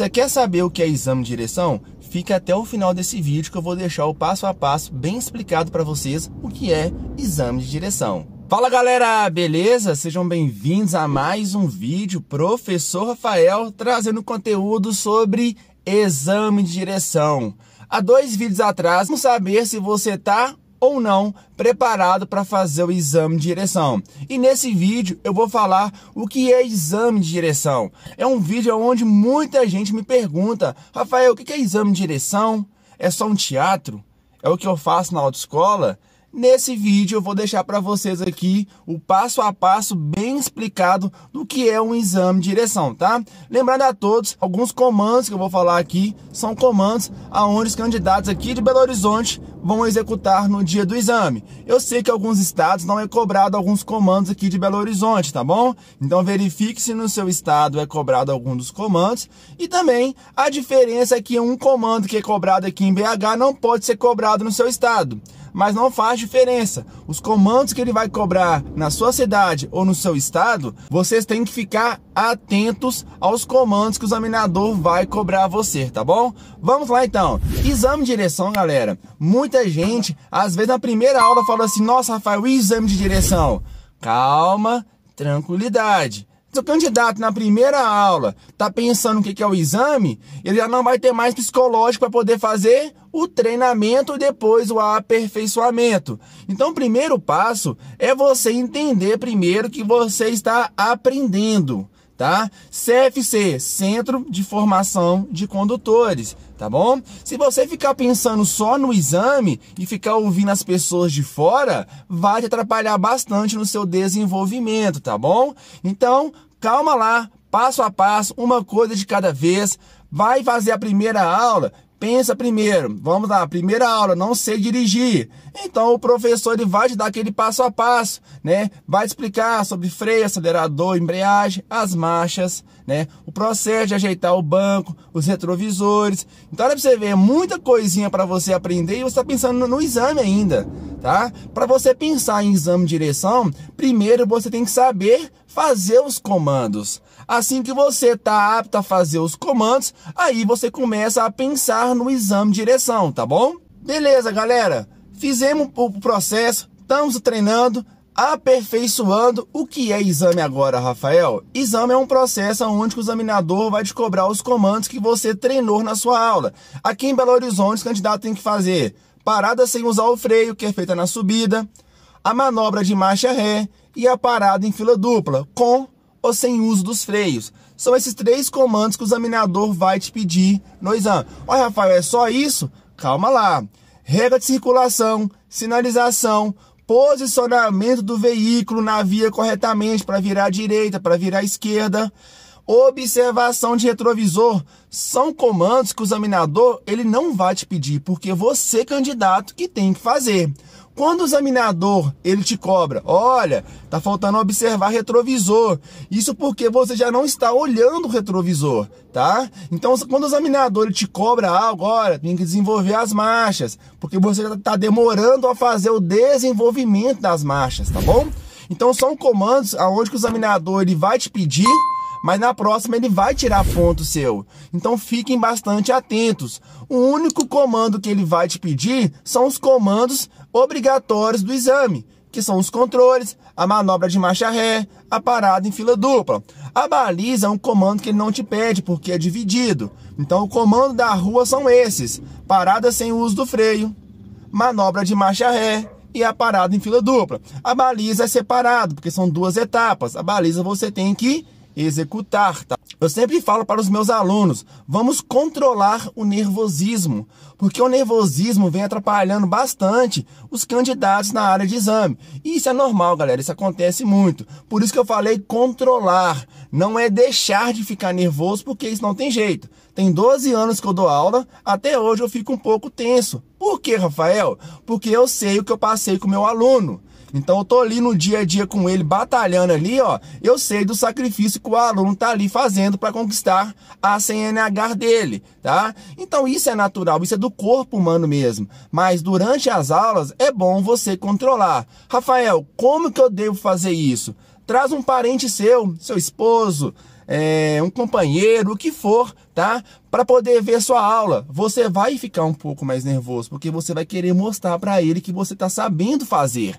Você quer saber o que é exame de direção? Fica até o final desse vídeo que eu vou deixar o passo a passo bem explicado para vocês o que é exame de direção. Fala galera, beleza? Sejam bem-vindos a mais um vídeo, professor Rafael trazendo conteúdo sobre exame de direção. Há dois vídeos atrás, vamos saber se você está ou não preparado para fazer o exame de direção. E nesse vídeo eu vou falar o que é exame de direção. É um vídeo onde muita gente me pergunta: Rafael, o que é exame de direção? É só um teatro? É o que eu faço na autoescola? Nesse vídeo eu vou deixar para vocês aqui o passo a passo bem explicado do que é um exame de direção, tá? Lembrando a todos, alguns comandos que eu vou falar aqui são comandos aonde os candidatos aqui de Belo Horizonte vão executar no dia do exame. Eu sei que alguns estados não é cobrado alguns comandos aqui de Belo Horizonte, tá bom? Então verifique se no seu estado é cobrado algum dos comandos e também a diferença é que um comando que é cobrado aqui em BH não pode ser cobrado no seu estado mas não faz diferença. Os comandos que ele vai cobrar na sua cidade ou no seu estado, vocês têm que ficar atentos aos comandos que o examinador vai cobrar a você, tá bom? Vamos lá então. Exame de direção, galera. Muita gente, às vezes na primeira aula fala assim: "Nossa, Rafael, e exame de direção?" Calma, tranquilidade. Se o candidato na primeira aula está pensando o que é o exame, ele já não vai ter mais psicológico para poder fazer o treinamento e depois o aperfeiçoamento. Então, o primeiro passo é você entender primeiro que você está aprendendo, tá? CFC, Centro de Formação de Condutores tá bom? Se você ficar pensando só no exame e ficar ouvindo as pessoas de fora, vai te atrapalhar bastante no seu desenvolvimento, tá bom? Então, calma lá, passo a passo, uma coisa de cada vez. Vai fazer a primeira aula pensa primeiro. Vamos lá, primeira aula, não sei dirigir. Então o professor ele vai te dar aquele passo a passo, né? Vai te explicar sobre freio, acelerador, embreagem, as marchas, né? O processo de ajeitar o banco, os retrovisores. Então olha pra você ver, é muita coisinha para você aprender e você tá pensando no, no exame ainda, tá? Para você pensar em exame de direção, primeiro você tem que saber fazer os comandos. Assim que você está apto a fazer os comandos, aí você começa a pensar no exame de direção, tá bom? Beleza, galera. Fizemos o processo, estamos treinando, aperfeiçoando. O que é exame agora, Rafael? Exame é um processo onde o examinador vai te cobrar os comandos que você treinou na sua aula. Aqui em Belo Horizonte, o candidato tem que fazer parada sem usar o freio, que é feita na subida, a manobra de marcha ré e a parada em fila dupla, com ou sem uso dos freios. São esses três comandos que o examinador vai te pedir no exame. Olha, Rafael, é só isso? Calma lá. Regra de circulação, sinalização, posicionamento do veículo na via corretamente para virar à direita, para virar à esquerda, observação de retrovisor, são comandos que o examinador ele não vai te pedir, porque você candidato que tem que fazer. Quando o examinador ele te cobra, olha, tá faltando observar retrovisor. Isso porque você já não está olhando o retrovisor, tá? Então, quando o examinador ele te cobra agora tem que desenvolver as marchas, porque você já está demorando a fazer o desenvolvimento das marchas, tá bom? Então, são comandos aonde o examinador ele vai te pedir mas na próxima ele vai tirar ponto seu. Então fiquem bastante atentos. O único comando que ele vai te pedir são os comandos obrigatórios do exame, que são os controles, a manobra de marcha ré, a parada em fila dupla. A baliza é um comando que ele não te pede porque é dividido. Então o comando da rua são esses: parada sem uso do freio, manobra de marcha ré, e a parada em fila dupla. A baliza é separado, porque são duas etapas. A baliza você tem que executar. Tá? Eu sempre falo para os meus alunos, vamos controlar o nervosismo, porque o nervosismo vem atrapalhando bastante os candidatos na área de exame. E isso é normal, galera, isso acontece muito. Por isso que eu falei controlar, não é deixar de ficar nervoso, porque isso não tem jeito. Tem 12 anos que eu dou aula, até hoje eu fico um pouco tenso. Por que, Rafael? Porque eu sei o que eu passei com o meu aluno. Então eu tô ali no dia a dia com ele, batalhando ali, ó. Eu sei do sacrifício que o aluno tá ali fazendo para conquistar a CNH dele, tá? Então isso é natural, isso é do corpo humano mesmo. Mas durante as aulas é bom você controlar. Rafael, como que eu devo fazer isso? Traz um parente seu, seu esposo, é, um companheiro, o que for, tá? Para poder ver sua aula. Você vai ficar um pouco mais nervoso, porque você vai querer mostrar para ele que você está sabendo fazer.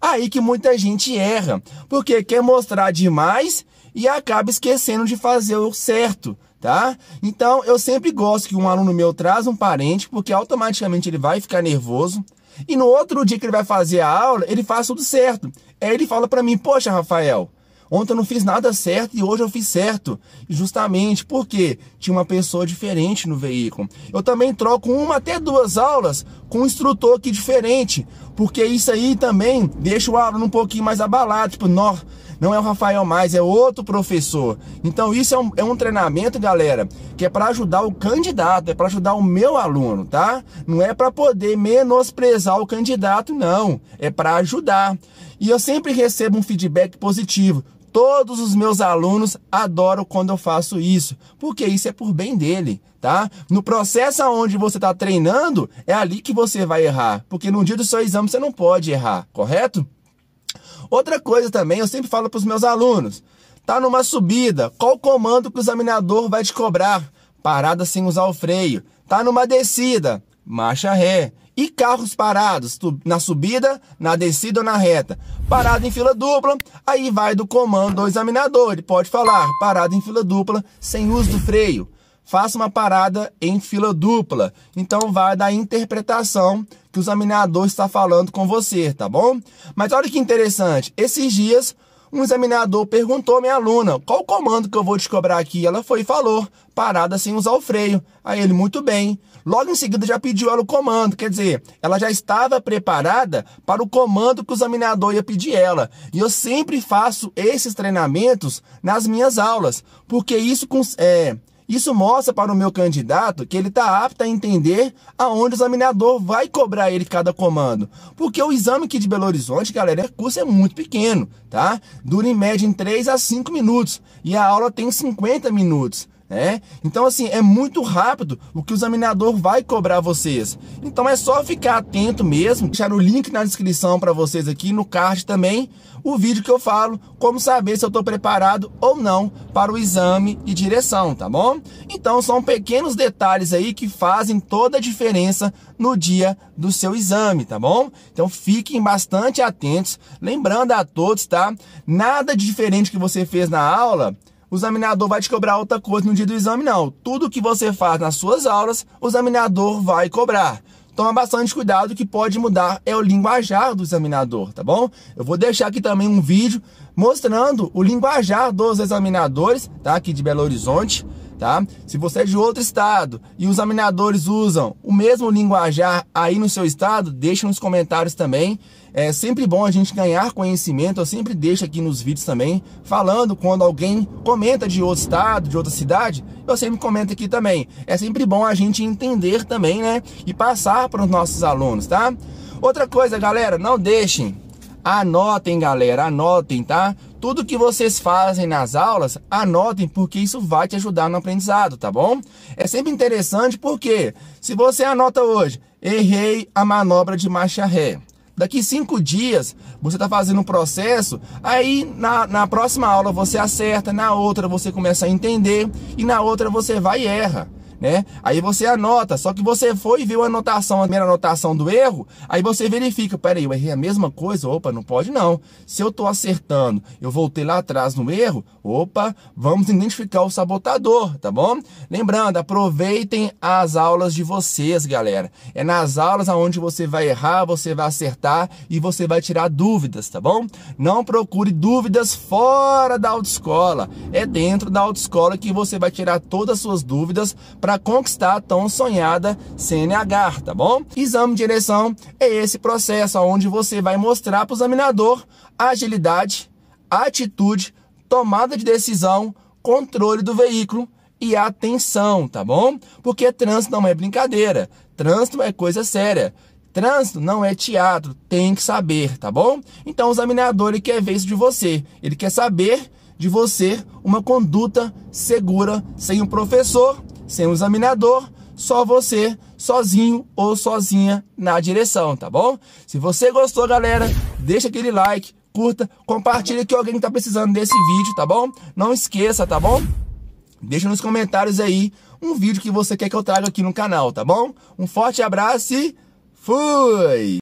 Aí que muita gente erra, porque quer mostrar demais e acaba esquecendo de fazer o certo. Tá? Então, eu sempre gosto que um aluno meu traz um parente, porque automaticamente ele vai ficar nervoso, e no outro dia que ele vai fazer a aula, ele faz tudo certo. Aí ele fala para mim: "Poxa, Rafael, Ontem eu não fiz nada certo e hoje eu fiz certo. Justamente porque tinha uma pessoa diferente no veículo. Eu também troco uma até duas aulas com um instrutor que diferente. Porque isso aí também deixa o aluno um pouquinho mais abalado. Tipo, nó, não é o Rafael mais, é outro professor. Então isso é um, é um treinamento, galera, que é para ajudar o candidato, é para ajudar o meu aluno, tá? Não é para poder menosprezar o candidato, não. É para ajudar. E eu sempre recebo um feedback positivo Todos os meus alunos adoram quando eu faço isso, porque isso é por bem dele, tá? No processo onde você está treinando, é ali que você vai errar, porque no dia do seu exame você não pode errar, correto? Outra coisa também, eu sempre falo para os meus alunos, tá numa subida, qual comando que o examinador vai te cobrar? Parada sem usar o freio. Tá numa descida, marcha ré. E carros parados na subida, na descida ou na reta. Parado em fila dupla, aí vai do comando do examinador. Ele pode falar parado em fila dupla sem uso do freio. Faça uma parada em fila dupla. Então vai da interpretação que o examinador está falando com você, tá bom? Mas olha que interessante, esses dias um examinador perguntou à minha aluna qual o comando que eu vou descobrar aqui. Ela foi e falou: parada sem usar o freio. Aí ele, muito bem. Logo em seguida já pediu ela o comando, quer dizer, ela já estava preparada para o comando que o examinador ia pedir ela. E eu sempre faço esses treinamentos nas minhas aulas, porque isso é, isso mostra para o meu candidato que ele está apto a entender aonde o examinador vai cobrar ele cada comando. Porque o exame aqui de Belo Horizonte, galera, é curso é muito pequeno, tá? Dura em média em 3 a 5 minutos e a aula tem 50 minutos né? Então, assim, é muito rápido o que o examinador vai cobrar vocês. Então, é só ficar atento mesmo. Deixar o link na descrição para vocês aqui, no card também, o vídeo que eu falo como saber se eu estou preparado ou não para o exame de direção, tá bom? Então, são pequenos detalhes aí que fazem toda a diferença no dia do seu exame, tá bom? Então, fiquem bastante atentos. Lembrando a todos, tá? Nada de diferente que você fez na aula o examinador vai te cobrar outra coisa no dia do exame, não. Tudo que você faz nas suas aulas, o examinador vai cobrar. Toma bastante cuidado que pode mudar é o linguajar do examinador, tá bom? Eu vou deixar aqui também um vídeo mostrando o linguajar dos examinadores, tá? Aqui de Belo Horizonte tá? Se você é de outro estado e os aminadores usam o mesmo linguajar aí no seu estado, deixa nos comentários também. É sempre bom a gente ganhar conhecimento, eu sempre deixo aqui nos vídeos também, falando quando alguém comenta de outro estado, de outra cidade, eu sempre comento aqui também. É sempre bom a gente entender também, né? E passar para os nossos alunos, tá? Outra coisa, galera, não deixem Anotem, galera, anotem, tá? Tudo que vocês fazem nas aulas, anotem porque isso vai te ajudar no aprendizado, tá bom? É sempre interessante porque se você anota hoje, errei a manobra de marcha ré. Daqui cinco dias você está fazendo um processo, aí na, na próxima aula você acerta, na outra você começa a entender e na outra você vai e erra né? Aí você anota, só que você foi e viu a anotação, a primeira anotação do erro, aí você verifica, peraí, eu errei a mesma coisa? Opa, não pode não. Se eu tô acertando, eu voltei lá atrás no erro, opa, vamos identificar o sabotador, tá bom? Lembrando, aproveitem as aulas de vocês, galera. É nas aulas aonde você vai errar, você vai acertar e você vai tirar dúvidas, tá bom? Não procure dúvidas fora da autoescola. É dentro da autoescola que você vai tirar todas as suas dúvidas para conquistar a tão sonhada CNH, tá bom? Exame de direção é esse processo onde você vai mostrar para o examinador agilidade, atitude, tomada de decisão, controle do veículo e atenção, tá bom? Porque trânsito não é brincadeira, trânsito é coisa séria. Trânsito não é teatro, tem que saber, tá bom? Então o examinador ele quer ver isso de você, ele quer saber de você uma conduta segura sem um professor sem o examinador, só você, sozinho ou sozinha na direção, tá bom? Se você gostou, galera, deixa aquele like, curta, compartilha que alguém tá precisando desse vídeo, tá bom? Não esqueça, tá bom? Deixa nos comentários aí um vídeo que você quer que eu traga aqui no canal, tá bom? Um forte abraço e fui!